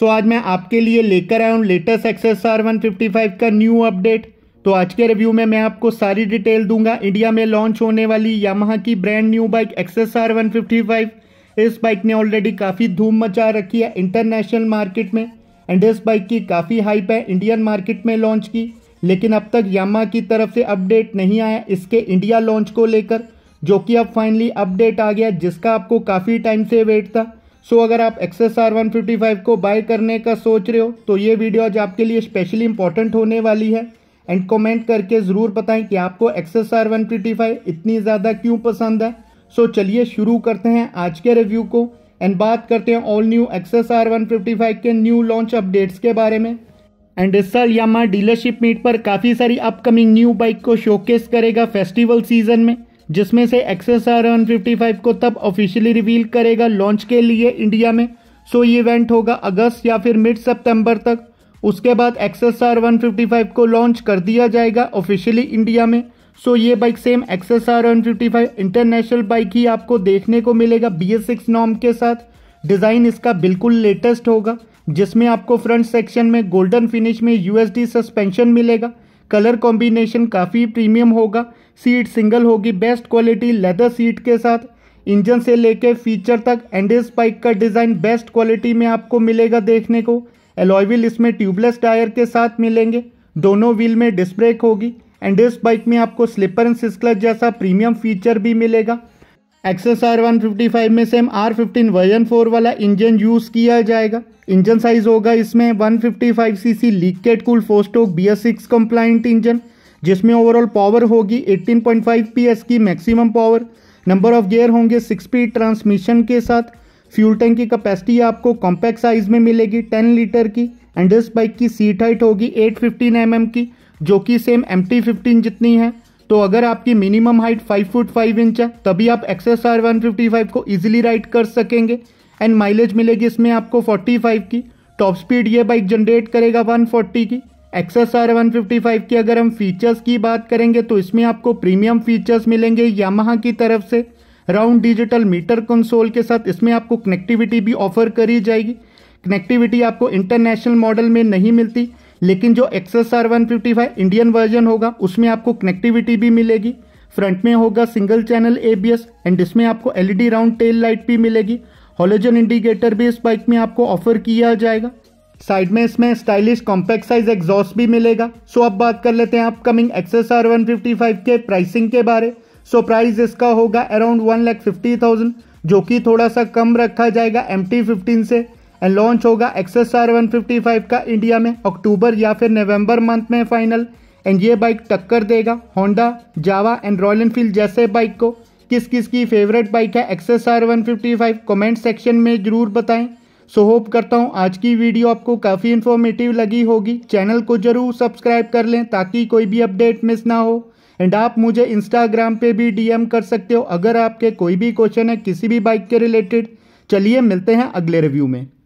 सो आज मैं आपके लिए लेकर आया हूँ latest X S R one fifty five का न्यू अपडेट तो आज के रिव्यू में मैं आपको सारी डिटेल दूंगा इंडिया में लॉन्च होने वाली यामाहा की brand new bike X S R one fifty five इस बाइक ने ऑलरेडी काफ़ी धूम मचा रखी है इंटरनेशनल मार्केट में एंड इस बाइक की काफ़ी हाइप है इंडियन मार्केट में लॉन्च की लेकिन अब तक यामा की तरफ से अपडेट नहीं आया इसके इंडिया लॉन्च को लेकर जो कि अब फाइनली अपडेट आ गया जिसका आपको काफ़ी टाइम से वेट था सो so, अगर आप एक्सेस आर वन को बाय करने का सोच रहे हो तो ये वीडियो आज आपके लिए स्पेशली इंपॉर्टेंट होने वाली है एंड कमेंट करके ज़रूर बताएं कि आपको एक्सेस आर वन इतनी ज़्यादा क्यों पसंद है सो so, चलिए शुरू करते हैं आज के रिव्यू को एंड बात करते हैं all new X S R one के न्यू लॉन्च अपडेट्स के बारे में एंड इस साल यामा डीलरशिप मीट पर काफ़ी सारी अपकमिंग न्यू बाइक को शोकेस करेगा फेस्टिवल सीजन में जिसमें से X S R one fifty five को तब ऑफिशियली रिवील करेगा लॉन्च के लिए इंडिया में सो ये इवेंट होगा अगस्त या फिर मिड सितंबर तक उसके बाद X S R one fifty five को लॉन्च कर दिया जाएगा ऑफिशियली इंडिया में सो ये bike same X S R one fifty five international bike ही आपको देखने को मिलेगा बी एस सिक्स नॉम के साथ डिज़ाइन इसका बिल्कुल लेटेस्ट होगा जिसमें आपको फ्रंट सेक्शन में गोल्डन फिनिश में यूएसडी सस्पेंशन मिलेगा कलर कॉम्बिनेशन काफ़ी प्रीमियम होगा सीट सिंगल होगी बेस्ट क्वालिटी लेदर सीट के साथ इंजन से लेकर फीचर तक एंडेस बाइक का डिज़ाइन बेस्ट क्वालिटी में आपको मिलेगा देखने को एलॉयविल इसमें ट्यूबलेस टायर के साथ मिलेंगे दोनों व्हील में डिस्क ब्रेक होगी एंड इस बाइक में आपको स्लिपर एंड सिस्कलर जैसा प्रीमियम फीचर भी मिलेगा X S R one fifty five में same R fifteen version four वाला इंजन यूज़ किया जाएगा इंजन साइज होगा इसमें one fifty five C C liquid cool four stroke B S six compliant engine जिसमें ओवरऑल पावर होगी 18.5 पीएस की maximum power number of gear होंगे सिक्स स्पीड ट्रांसमिशन के साथ फ्यूल टैंक की कैपेसिटी आपको कॉम्पैक्ट साइज में मिलेगी 10 लीटर की एंड इस बाइक की सीट हाइट होगी 815 फिफ्टीन mm की जो कि सेम एम टी फिफ्टीन जितनी है तो अगर आपकी मिनिमम हाइट 5 फुट 5 इंच है तभी आप एक्सेस आर वन को ईजिली राइड कर सकेंगे एंड माइलेज मिलेगी इसमें आपको 45 की टॉप स्पीड ये बाइक जनरेट करेगा 140 की X S R one fifty five की अगर हम फीचर्स की बात करेंगे तो इसमें आपको प्रीमियम फीचर्स मिलेंगे यामाहा की तरफ से राउंड डिजिटल मीटर कंसोल के साथ इसमें आपको कनेक्टिविटी भी ऑफर करी जाएगी कनेक्टिविटी आपको इंटरनेशनल मॉडल में नहीं मिलती लेकिन जो X S R one fifty five Indian version होगा उसमें आपको कनेक्टिविटी भी मिलेगी फ्रंट में होगा single channel A B S and इसमें आपको L E D round tail light भी मिलेगी हॉलोजन इंडिकेटर भी इस बाइक में आपको ऑफर किया जाएगा साइड में इसमें स्टाइलिश कॉम्पैक्ट साइज एग्जॉस्ट भी मिलेगा सो अब बात कर लेते हैं अपकमिंग एक्सेस आर वन के प्राइसिंग के बारे सो प्राइस इसका होगा around one lakh fifty thousand जो कि थोड़ा सा कम रखा जाएगा एम टी फिफ्टीन से एंड लॉन्च होगा X S R one fifty five का इंडिया में अक्टूबर या फिर नवंबर मंथ में फाइनल एंड ये बाइक टक्कर देगा Honda Jawa and Royal Enfield जैसे बाइक को किस किस की फेवरेट बाइक है access R one fifty five comment section में ज़रूर बताएं सो होप करता हूँ आज की वीडियो आपको काफ़ी इन्फॉर्मेटिव लगी होगी चैनल को ज़रूर सब्सक्राइब कर लें ताकि कोई भी अपडेट मिस ना हो एंड आप मुझे इंस्टाग्राम पे भी डीएम कर सकते हो अगर आपके कोई भी क्वेश्चन है किसी भी बाइक के रिलेटेड चलिए मिलते हैं अगले रिव्यू में